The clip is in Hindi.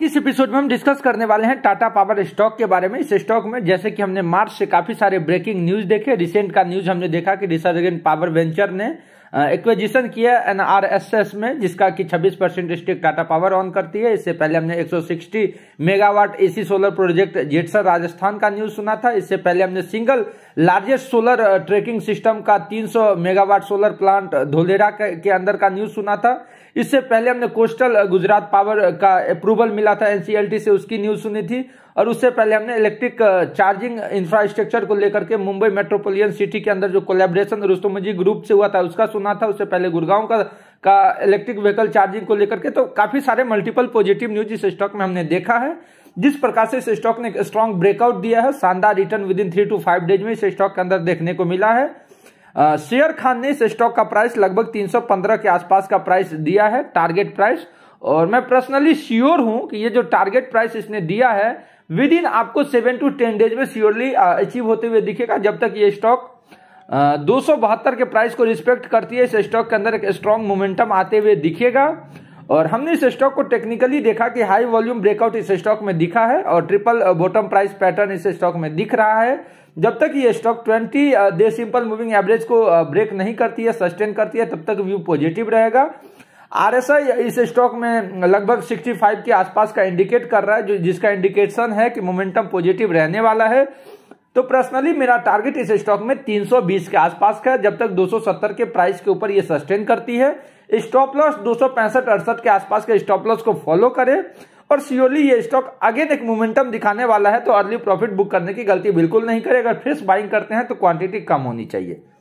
इस एपिसोड में हम डिस्कस करने वाले हैं टाटा पावर स्टॉक के बारे में इस स्टॉक में जैसे कि हमने मार्च से काफी सारे ब्रेकिंग न्यूज देखे रिसेंट का न्यूज हमने देखा कि रिसर्जन पावर वेंचर ने एक्वेजिशन किया एनआरएसएस में जिसका कि 26 percent stake Tata power own करती है इससे पहले हमने 160 megawatt AC solar project Jetsar Rajasthan का न्यूज सुना था इससे पहले हमने single largest solar tracking system का 300 मेगावाट सोलर प्लांट धोलेरा के अंदर का न्यूज सुना था इससे पहले हमने कोस्टल गुजरात पावर का अप्रूवल मिला था एनसीएलटी से उसकी न्यूज सुनी थी और उससे पहले हमने इलेक्ट्रिक चार्जिंग इंफ्रास्ट्रक्चर को लेकर के मुंबई मेट्रोपोलियन सिटी के अंदर जो कोलेब्रेशन रुस्तोमजी ग्रुप से हुआ था उसका सुना था उससे पहले गुड़गांव का का इलेक्ट्रिक व्हीकल चार्जिंग को लेकर के तो काफी सारे मल्टीपल पॉजिटिव न्यूज इस स्टॉक में हमने देखा है जिस प्रकार से इस स्टॉक ने स्ट्रॉन्ग ब्रेकआउट दिया है शानदार return within three to five days में इस स्टॉक के अंदर देखने को मिला है शेयर खान ने इस स्टॉक का प्राइस लगभग 315 के आसपास का प्राइस दिया है टारगेट प्राइस और मैं पर्सनली श्योर हूं कि ये जो टारगेट प्राइस इसने दिया है विद इन आपको सेवन टू टेन डेज में श्योरली अचीव होते हुए दिखेगा जब तक ये स्टॉक दो के प्राइस को रिस्पेक्ट करती है इस स्टॉक के अंदर एक स्ट्रॉन्ग मोमेंटम आते हुए दिखेगा और हमने इस स्टॉक को टेक्निकली देखा कि हाई वॉल्यूम ब्रेकआउट इस स्टॉक में दिखा है और ट्रिपल बॉटम प्राइस पैटर्न इस स्टॉक में दिख रहा है जब तक ये stock 20 day simple moving average को ब्रेक uh, नहीं करती है सस्टेन करती है तब तक व्यू पॉजिटिव रहेगा आरएसआई इस स्टॉक में uh, लगभग 65 के आसपास का इंडिकेट कर रहा है जो जिसका इंडिकेशन है कि मोमेंटम पॉजिटिव रहने वाला है तो पर्सनली मेरा टारगेट इस स्टॉक में 320 के आसपास का है जब तक 270 के प्राइस के ऊपर ये सस्टेन करती है स्टॉप लॉस दो अड़सठ के आसपास के स्टॉप लॉस को फॉलो करें और सियोली ये स्टॉक अगेन एक मोमेंटम दिखाने वाला है तो अर्ली प्रॉफिट बुक करने की गलती बिल्कुल नहीं करें अगर फ्रेश बाइंग करते हैं तो क्वांटिटी कम होनी चाहिए